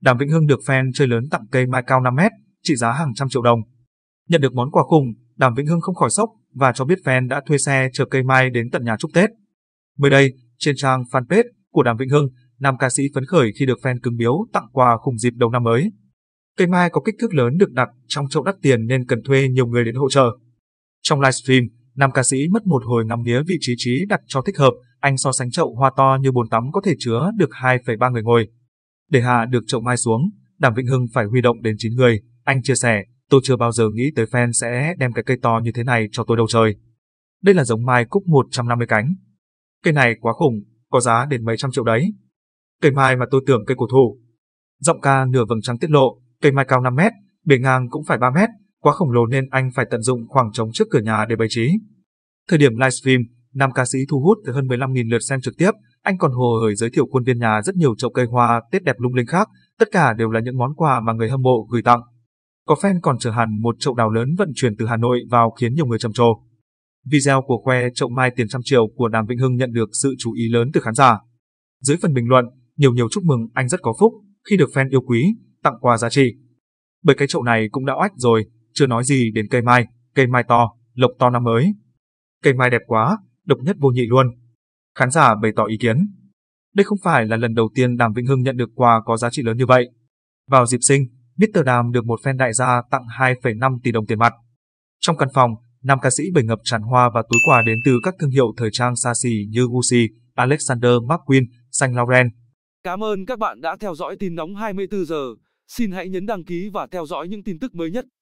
Đàm Vĩnh Hưng được fan chơi lớn tặng cây mai cao 5 mét, trị giá hàng trăm triệu đồng. Nhận được món quà khủng, Đàm Vĩnh Hưng không khỏi sốc và cho biết fan đã thuê xe chở cây mai đến tận nhà chúc Tết. Mới đây, trên trang fanpage của Đàm Vĩnh Hưng, nam ca sĩ phấn khởi khi được fan cứng biếu tặng quà khủng dịp đầu năm mới. Cây mai có kích thước lớn được đặt trong chậu đắt tiền nên cần thuê nhiều người đến hỗ trợ. Trong livestream, nam ca sĩ mất một hồi ngắm nghía vị trí trí đặt cho thích hợp, anh so sánh chậu hoa to như bồn tắm có thể chứa được 2,3 người ngồi. Để hạ được chậu mai xuống, Đàm Vĩnh Hưng phải huy động đến 9 người. Anh chia sẻ, tôi chưa bao giờ nghĩ tới fan sẽ đem cái cây to như thế này cho tôi đâu trời. Đây là giống mai cúc 150 cánh. Cây này quá khủng, có giá đến mấy trăm triệu đấy. Cây mai mà tôi tưởng cây cổ thụ. Giọng ca nửa vầng trăng tiết lộ, cây mai cao 5 mét, bề ngang cũng phải 3 mét, quá khổng lồ nên anh phải tận dụng khoảng trống trước cửa nhà để bày trí. Thời điểm livestream, nam ca sĩ thu hút tới hơn 15.000 lượt xem trực tiếp, anh còn hồ hởi giới thiệu quân viên nhà rất nhiều chậu cây hoa Tết đẹp lung linh khác, tất cả đều là những món quà mà người hâm mộ gửi tặng. Có fan còn chờ hẳn một chậu đào lớn vận chuyển từ Hà Nội vào khiến nhiều người trầm trồ. Video của khoe chậu mai tiền trăm triệu của Đàm Vĩnh Hưng nhận được sự chú ý lớn từ khán giả. Dưới phần bình luận, nhiều nhiều chúc mừng anh rất có phúc khi được fan yêu quý, tặng quà giá trị. Bởi cái chậu này cũng đã oách rồi, chưa nói gì đến cây mai, cây mai to, lộc to năm mới. Cây mai đẹp quá, độc nhất vô nhị luôn. Khán giả bày tỏ ý kiến. Đây không phải là lần đầu tiên Đàm Vĩnh Hưng nhận được quà có giá trị lớn như vậy. Vào dịp sinh, Mr. Đàm được một fan đại gia tặng 2,5 tỷ đồng tiền mặt. Trong căn phòng, nam ca sĩ bày ngập tràn hoa và túi quà đến từ các thương hiệu thời trang xa xỉ như Gucci, Alexander McQueen, Saint Laurent. Cảm ơn các bạn đã theo dõi tin nóng 24 giờ. Xin hãy nhấn đăng ký và theo dõi những tin tức mới nhất.